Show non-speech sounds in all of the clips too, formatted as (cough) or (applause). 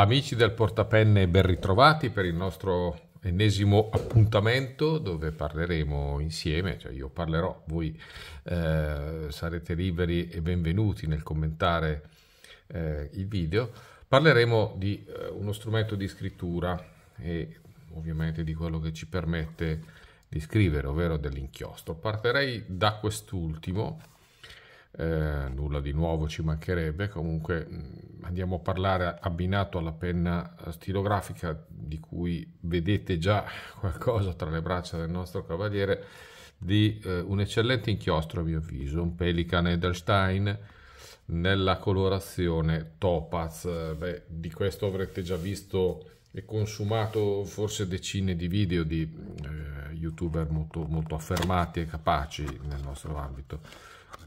Amici del portapenne, ben ritrovati per il nostro ennesimo appuntamento dove parleremo insieme, cioè io parlerò, voi eh, sarete liberi e benvenuti nel commentare eh, il video. Parleremo di eh, uno strumento di scrittura e ovviamente di quello che ci permette di scrivere, ovvero dell'inchiostro. Partirei da quest'ultimo eh, nulla di nuovo ci mancherebbe, comunque mm, andiamo a parlare abbinato alla penna eh, stilografica di cui vedete già (laughs) qualcosa tra le braccia del nostro cavaliere, di eh, un eccellente inchiostro a mio avviso, un Pelican Edelstein nella colorazione topaz, Beh, di questo avrete già visto e consumato forse decine di video di eh, youtuber molto, molto affermati e capaci nel nostro ambito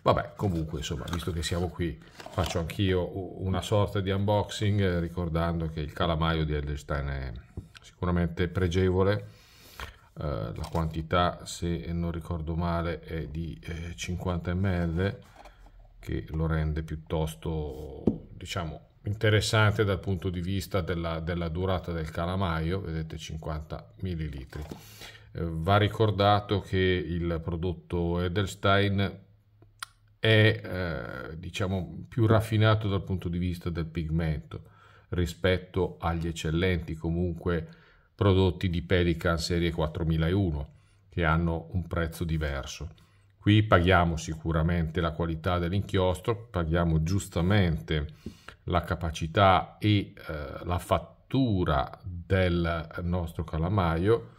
Vabbè, comunque, insomma, visto che siamo qui, faccio anch'io una sorta di unboxing eh, ricordando che il calamaio di Edelstein è sicuramente pregevole. Eh, la quantità, se non ricordo male, è di eh, 50 ml, che lo rende piuttosto, diciamo, interessante dal punto di vista della, della durata del calamaio, vedete 50 ml. Eh, va ricordato che il prodotto Edelstein è eh, diciamo più raffinato dal punto di vista del pigmento rispetto agli eccellenti comunque prodotti di Pelican serie 4001 che hanno un prezzo diverso. Qui paghiamo sicuramente la qualità dell'inchiostro, paghiamo giustamente la capacità e eh, la fattura del nostro calamaio,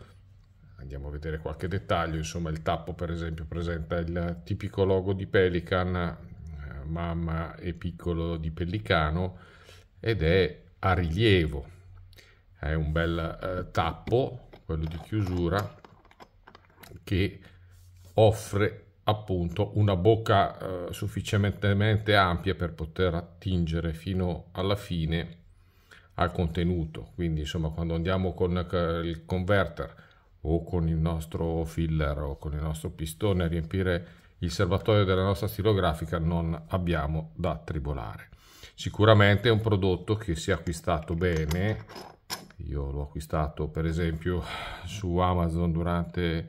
andiamo a vedere qualche dettaglio, insomma il tappo per esempio presenta il tipico logo di Pelican, eh, mamma e piccolo di pellicano ed è a rilievo, è un bel eh, tappo, quello di chiusura, che offre appunto una bocca eh, sufficientemente ampia per poter attingere fino alla fine al contenuto quindi insomma quando andiamo con eh, il converter o con il nostro filler o con il nostro pistone a riempire il serbatoio della nostra stilografica non abbiamo da tribolare. Sicuramente è un prodotto che si è acquistato bene, io l'ho acquistato per esempio su Amazon durante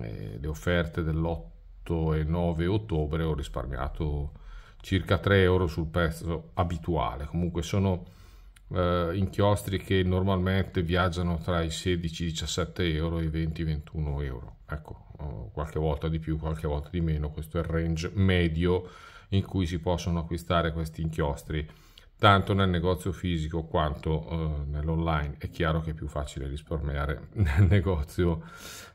eh, le offerte dell'8 e 9 ottobre, ho risparmiato circa 3 euro sul prezzo abituale, comunque sono eh, inchiostri che normalmente viaggiano tra i 16, 17 euro e i 20, 21 euro. Ecco, eh, qualche volta di più, qualche volta di meno, questo è il range medio in cui si possono acquistare questi inchiostri tanto nel negozio fisico quanto eh, nell'online. È chiaro che è più facile risparmiare (laughs) nel negozio,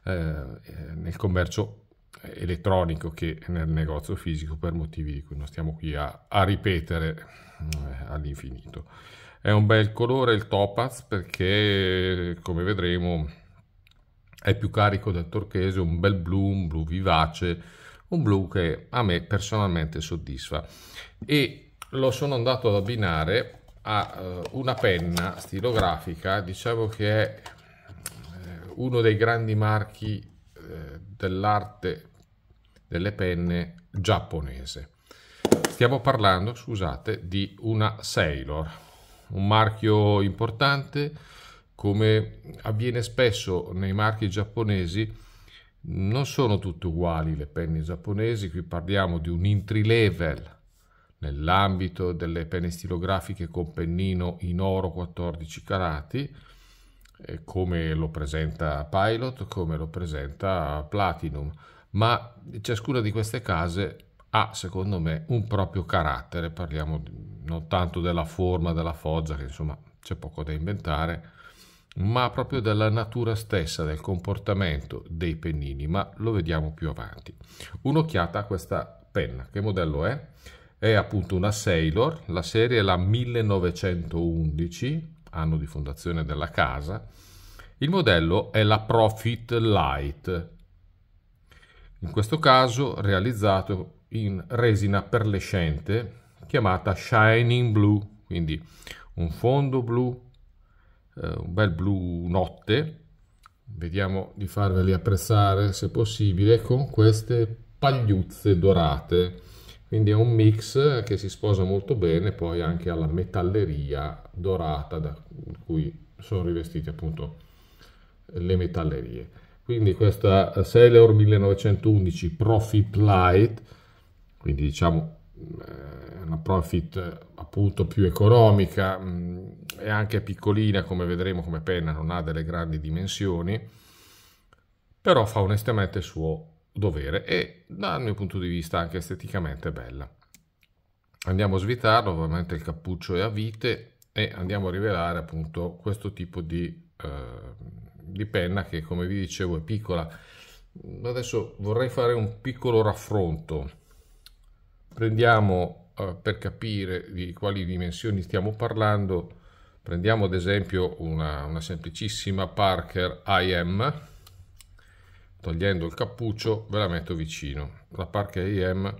eh, eh, nel commercio elettronico che nel negozio fisico per motivi di cui non stiamo qui a, a ripetere eh, all'infinito. È un bel colore il topaz perché, come vedremo, è più carico del turchese, un bel blu, un blu vivace, un blu che a me personalmente soddisfa. E lo sono andato ad abbinare a eh, una penna stilografica, diciamo che è eh, uno dei grandi marchi eh, dell'arte delle penne giapponese. Stiamo parlando, scusate, di una Sailor un marchio importante, come avviene spesso nei marchi giapponesi, non sono tutte uguali le penne giapponesi, qui parliamo di un entry level nell'ambito delle penne stilografiche con pennino in oro 14 carati, eh, come lo presenta Pilot, come lo presenta Platinum, ma ciascuna di queste case ha secondo me un proprio carattere, parliamo di non tanto della forma della foggia, che insomma c'è poco da inventare, ma proprio della natura stessa del comportamento dei pennini, ma lo vediamo più avanti. Un'occhiata a questa penna, che modello è? È appunto una Sailor, la serie è la 1911, anno di fondazione della casa. Il modello è la Profit Light, in questo caso realizzato in resina perlescente chiamata Shining Blue, quindi un fondo blu, eh, un bel blu notte. Vediamo di farveli apprezzare se possibile con queste pagliuzze dorate. Quindi è un mix che si sposa molto bene poi anche alla metalleria dorata da cui sono rivestite appunto le metallerie. Quindi questa Sailor 1911 Profit Light, quindi diciamo eh, una profit eh, appunto più economica, mm, e anche piccolina come vedremo come penna, non ha delle grandi dimensioni, però fa onestamente il suo dovere e dal mio punto di vista anche esteticamente bella. Andiamo a svitarlo, ovviamente il cappuccio è a vite e andiamo a rivelare appunto questo tipo di, eh, di penna che come vi dicevo è piccola. Adesso vorrei fare un piccolo raffronto Prendiamo eh, per capire di quali dimensioni stiamo parlando, prendiamo ad esempio una, una semplicissima Parker IM, togliendo il cappuccio ve la metto vicino. La Parker IM,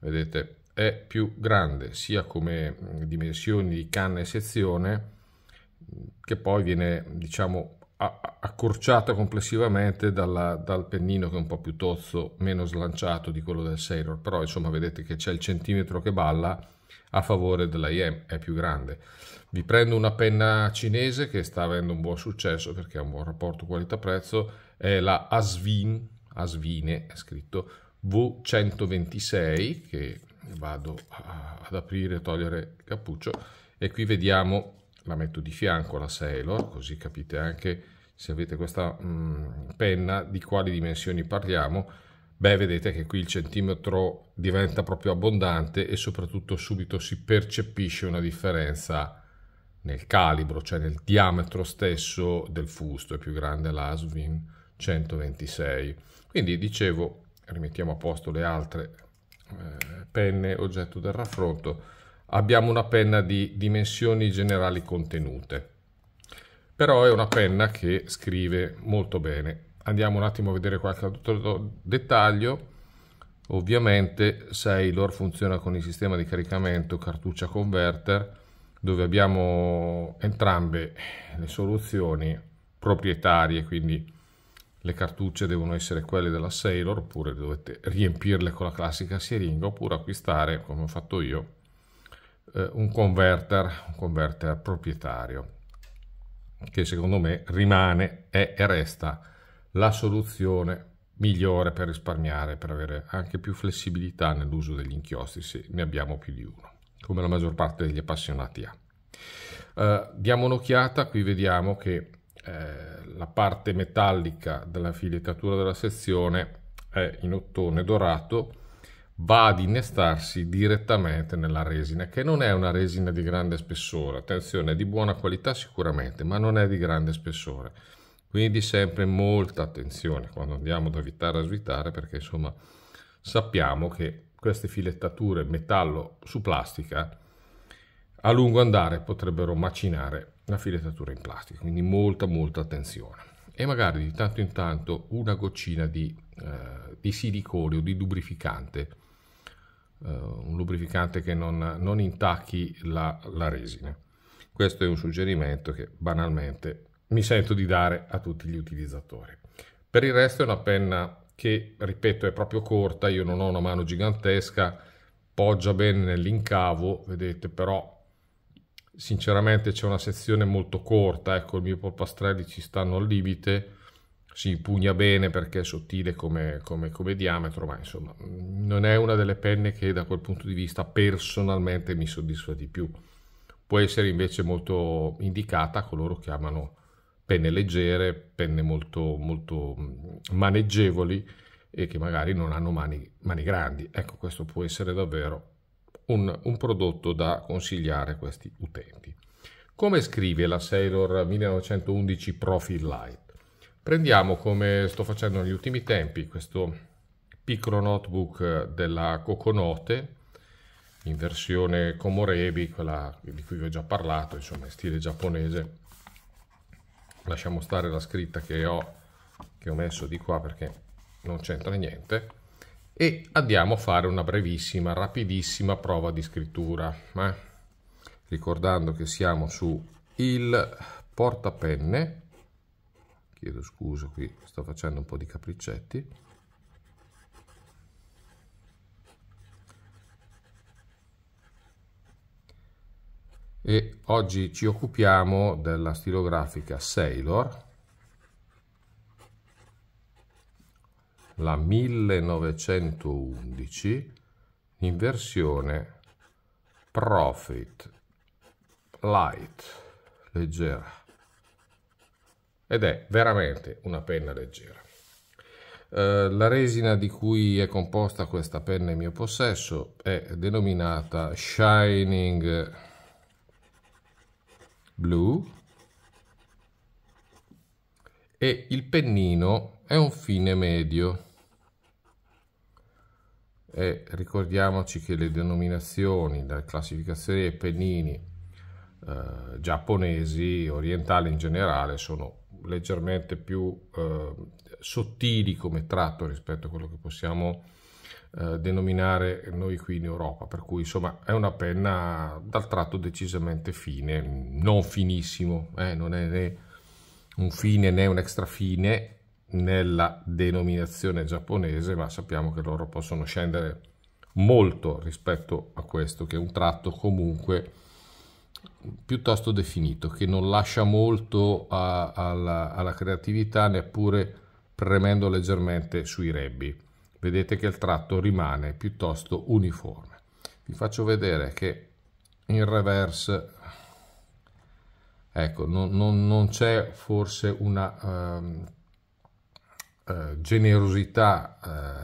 vedete, è più grande sia come mm, dimensioni di canna e sezione che poi viene diciamo accorciata complessivamente dalla, dal pennino che è un po' più tozzo, meno slanciato di quello del Sailor, però insomma vedete che c'è il centimetro che balla a favore dell'IM, è più grande. Vi prendo una penna cinese che sta avendo un buon successo perché ha un buon rapporto qualità-prezzo, è la Asvin, Asvine è scritto, V126 che vado ad aprire e togliere il cappuccio e qui vediamo la metto di fianco la Sailor, così capite anche se avete questa mh, mm, penna di quali dimensioni parliamo. Beh, vedete che qui il centimetro diventa proprio abbondante e soprattutto subito si percepisce una differenza nel calibro, cioè nel diametro stesso del fusto, è più grande l'Asvin 126. Quindi dicevo, rimettiamo a posto le altre eh, penne oggetto del raffronto, abbiamo una penna di dimensioni generali contenute. Però è una penna che scrive molto bene. Andiamo un attimo a vedere qualche altro dettaglio. Ovviamente Sailor funziona con il sistema di caricamento cartuccia converter dove abbiamo entrambe le soluzioni proprietarie, quindi le cartucce devono essere quelle della Sailor oppure dovete riempirle con la classica siringa oppure acquistare, come ho fatto io, eh, un, converter, un converter proprietario, che secondo me rimane, è e resta la soluzione migliore per risparmiare, per avere anche più flessibilità nell'uso degli inchiostri, se ne abbiamo più di uno, come la maggior parte degli appassionati ha. Eh, diamo un'occhiata, qui vediamo che eh, la parte metallica della filettatura della sezione è in ottone dorato, va ad innestarsi direttamente nella resina, che non è una resina di grande spessore, attenzione, è di buona qualità sicuramente, ma non è di grande spessore. Quindi sempre molta attenzione quando andiamo da vitare a svitare, perché insomma sappiamo che queste filettature metallo su plastica a lungo andare potrebbero macinare la filettatura in plastica, quindi molta molta attenzione. E magari di tanto in tanto una goccina di, eh, di silicone o di lubrificante uh, un lubrificante che non, non intacchi la, la, resina. Questo è un suggerimento che banalmente mi sento di dare a tutti gli utilizzatori. Per il resto è una penna che, ripeto, è proprio corta, io non ho una mano gigantesca, poggia bene nell'incavo, vedete, però sinceramente c'è una sezione molto corta, ecco, i miei polpastrelli ci stanno al limite, si impugna bene perché è sottile come, come, come, diametro, ma insomma non è una delle penne che da quel punto di vista personalmente mi soddisfa di più. Può essere invece molto indicata a coloro che amano penne leggere, penne molto, molto mm, maneggevoli e che magari non hanno mani, mani grandi. Ecco, questo può essere davvero un, un prodotto da consigliare a questi utenti. Come scrive la Sailor 1911 Profil Light? Prendiamo, come sto facendo negli ultimi tempi, questo piccolo notebook eh, della Coconote in versione Komorebi, quella di cui vi ho già parlato, insomma in stile giapponese. Lasciamo stare la scritta che ho, che ho messo di qua perché non c'entra niente. E andiamo a fare una brevissima, rapidissima prova di scrittura. Eh? Ricordando che siamo su il portapenne chiedo scusa qui sto facendo un po' di capriccetti e oggi ci occupiamo della stilografica Sailor la 1911 in versione Profit Light leggera ed è veramente una penna leggera. Eh, la resina di cui è composta questa penna in mio possesso è denominata Shining Blue e il pennino è un fine medio. E ricordiamoci che le denominazioni, la classificazione dei pennini eh, giapponesi, orientali in generale, sono leggermente più eh, sottili come tratto rispetto a quello che possiamo eh, denominare noi qui in Europa, per cui insomma è una penna dal tratto decisamente fine, non finissimo, eh, non è né un fine né un extra fine nella denominazione giapponese, ma sappiamo che loro possono scendere molto rispetto a questo, che è un tratto comunque piuttosto definito, che non lascia molto a, alla, alla, creatività neppure premendo leggermente sui rebbi. Vedete che il tratto rimane piuttosto uniforme. Vi faccio vedere che in reverse, ecco, non, non, non c'è forse una um, uh, generosità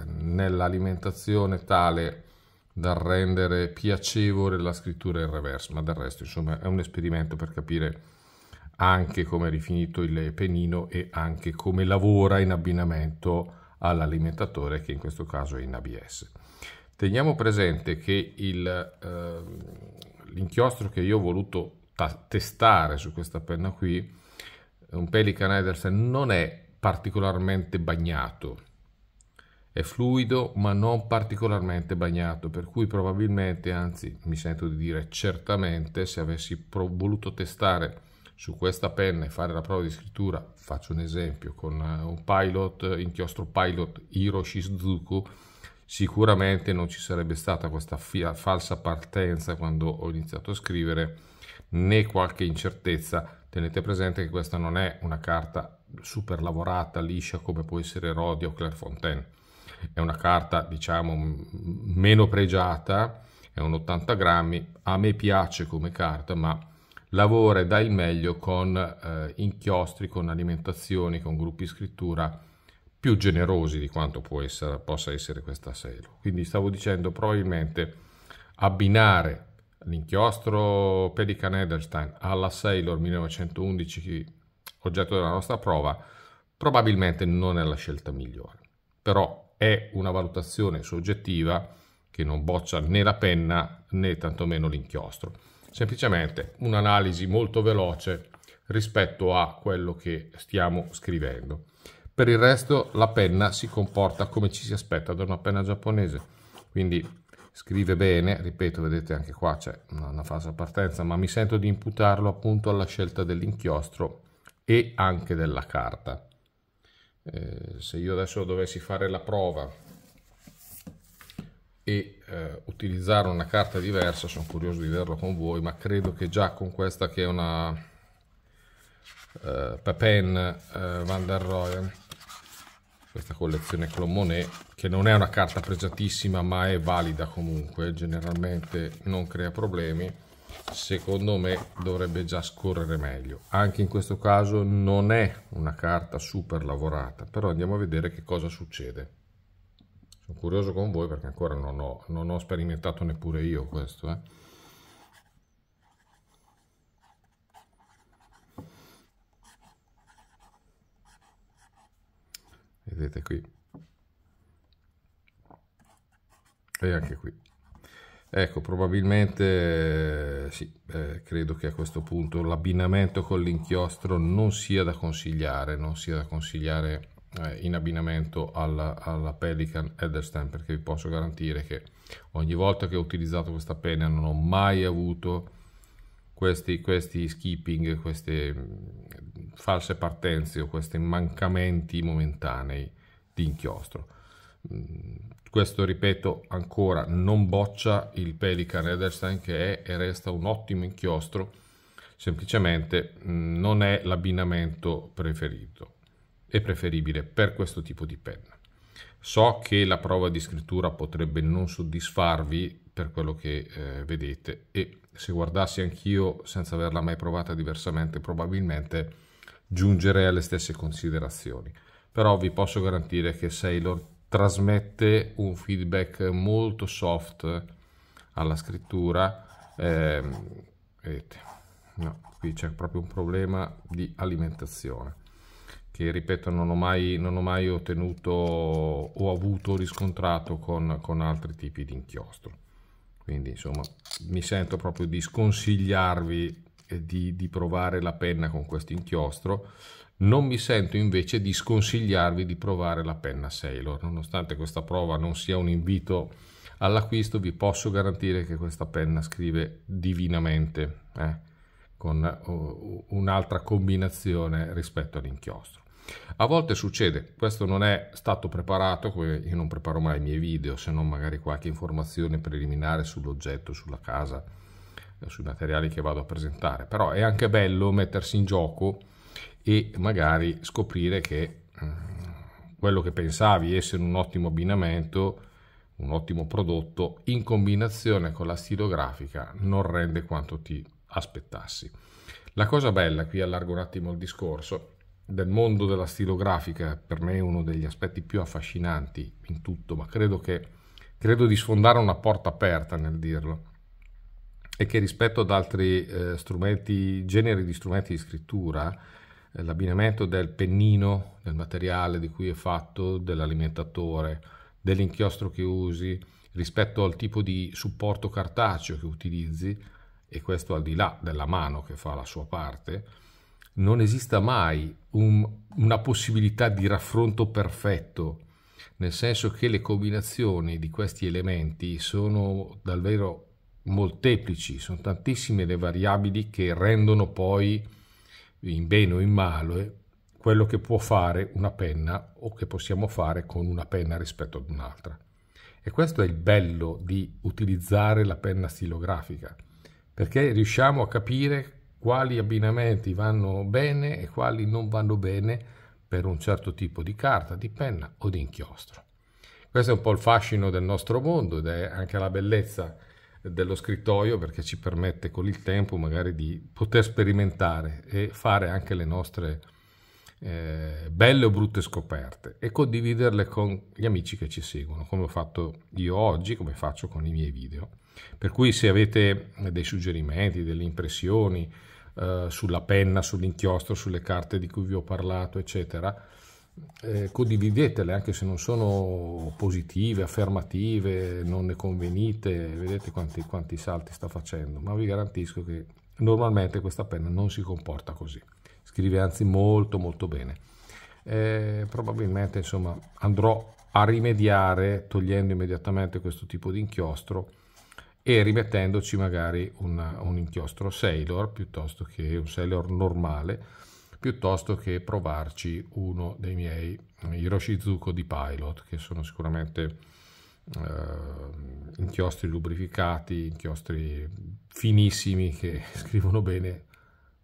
uh, nell'alimentazione tale da rendere piacevole la scrittura in reverse, ma del resto insomma è un esperimento per capire anche come è rifinito il penino e anche come lavora in abbinamento all'alimentatore che in questo caso è in ABS. Teniamo presente che il, eh, l'inchiostro che io ho voluto ta- testare su questa penna qui, un Pelican Ederson, non è particolarmente bagnato, è fluido ma non particolarmente bagnato, per cui probabilmente, anzi mi sento di dire certamente, se avessi pro- voluto testare su questa penna e fare la prova di scrittura, faccio un esempio, con eh, un pilot, inchiostro pilot Hiro Shizuku, sicuramente non ci sarebbe stata questa fia- falsa partenza quando ho iniziato a scrivere, né qualche incertezza. Tenete presente che questa non è una carta super lavorata, liscia come può essere Rodia o Clairefontaine è una carta diciamo meno pregiata, è un 80 grammi, a me piace come carta ma lavora e dà il meglio con eh, inchiostri, con alimentazioni, con gruppi scrittura più generosi di quanto essere, possa essere questa Selo. Quindi stavo dicendo probabilmente abbinare l'inchiostro Pelican Edelstein alla Sailor 1911 oggetto della nostra prova probabilmente non è la scelta migliore. Però è una valutazione soggettiva che non boccia né la penna né tantomeno l'inchiostro. Semplicemente un'analisi molto veloce rispetto a quello che stiamo scrivendo. Per il resto la penna si comporta come ci si aspetta da una penna giapponese, quindi scrive bene, ripeto, vedete anche qua c'è una falsa partenza, ma mi sento di imputarlo appunto alla scelta dell'inchiostro e anche della carta eh, se io adesso dovessi fare la prova e eh, utilizzare una carta diversa, sono curioso di vederlo con voi, ma credo che già con questa che è una eh, Pepin eh, Van der Rohe, questa collezione Clomonet, che non è una carta pregiatissima ma è valida comunque, generalmente non crea problemi, secondo me dovrebbe già scorrere meglio. Anche in questo caso non è una carta super lavorata, però andiamo a vedere che cosa succede. Sono curioso con voi perché ancora non ho, non ho sperimentato neppure io questo. Eh. Vedete qui. E anche qui. Ecco, probabilmente eh, sì, eh, credo che a questo punto l'abbinamento con l'inchiostro non sia da consigliare, non sia da consigliare eh, in abbinamento alla, alla Pelican Headerstand perché vi posso garantire che ogni volta che ho utilizzato questa penna non ho mai avuto questi, questi skipping, queste mm, false partenze o questi mancamenti momentanei di inchiostro Mm, questo ripeto ancora non boccia il Pelican Ederstein che è e resta un ottimo inchiostro semplicemente mm, non è l'abbinamento preferito e preferibile per questo tipo di penna so che la prova di scrittura potrebbe non soddisfarvi per quello che eh, vedete e se guardassi anch'io senza averla mai provata diversamente probabilmente giungerei alle stesse considerazioni però vi posso garantire che Sailor trasmette un feedback molto soft alla scrittura. Eh, vedete, no, qui c'è proprio un problema di alimentazione che ripeto non ho mai, non ho mai ottenuto o avuto riscontrato con, con altri tipi di inchiostro. Quindi insomma mi sento proprio di sconsigliarvi di, di provare la penna con questo inchiostro non mi sento invece di sconsigliarvi di provare la penna Sailor, nonostante questa prova non sia un invito all'acquisto, vi posso garantire che questa penna scrive divinamente, eh? con uh, un'altra combinazione rispetto all'inchiostro. A volte succede, questo non è stato preparato, io non preparo mai i miei video, se non magari qualche informazione preliminare sull'oggetto, sulla casa, eh, sui materiali che vado a presentare, però è anche bello mettersi in gioco e magari scoprire che mm, quello che pensavi essere un ottimo abbinamento, un ottimo prodotto, in combinazione con la stilografica non rende quanto ti aspettassi. La cosa bella, qui allargo un attimo il discorso, del mondo della stilografica, per me è uno degli aspetti più affascinanti in tutto, ma credo, che, credo di sfondare una porta aperta nel dirlo, è che rispetto ad altri eh, strumenti, generi di strumenti di scrittura, eh, l'abbinamento del pennino, del materiale di cui è fatto, dell'alimentatore, dell'inchiostro che usi rispetto al tipo di supporto cartaceo che utilizzi, e questo al di là della mano che fa la sua parte, non esista mai un, una possibilità di raffronto perfetto, nel senso che le combinazioni di questi elementi sono davvero molteplici, sono tantissime le variabili che rendono poi in bene o in male quello che può fare una penna o che possiamo fare con una penna rispetto ad un'altra. E questo è il bello di utilizzare la penna stilografica, perché riusciamo a capire quali abbinamenti vanno bene e quali non vanno bene per un certo tipo di carta, di penna o di inchiostro. Questo è un po' il fascino del nostro mondo ed è anche la bellezza dello scrittoio perché ci permette con il tempo magari di poter sperimentare e fare anche le nostre eh, belle o brutte scoperte e condividerle con gli amici che ci seguono, come ho fatto io oggi, come faccio con i miei video. Per cui se avete dei suggerimenti, delle impressioni eh, sulla penna, sull'inchiostro, sulle carte di cui vi ho parlato, eccetera, eh, condividetele anche se non sono positive, affermative, non ne convenite, vedete quanti, quanti salti sta facendo, ma vi garantisco che normalmente questa penna non si comporta così, scrive anzi molto molto bene. Eh, probabilmente insomma andrò a rimediare togliendo immediatamente questo tipo di inchiostro e rimettendoci magari una, un inchiostro Sailor piuttosto che un Sailor normale piuttosto che provarci uno dei miei Hiroshizuko di Pilot, che sono sicuramente eh, inchiostri lubrificati, inchiostri finissimi che (laughs) scrivono bene.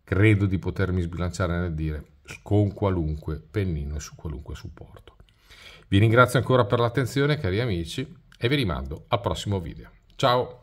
Credo di potermi sbilanciare nel dire con qualunque pennino e su qualunque supporto. Vi ringrazio ancora per l'attenzione, cari amici, e vi rimando al prossimo video. Ciao!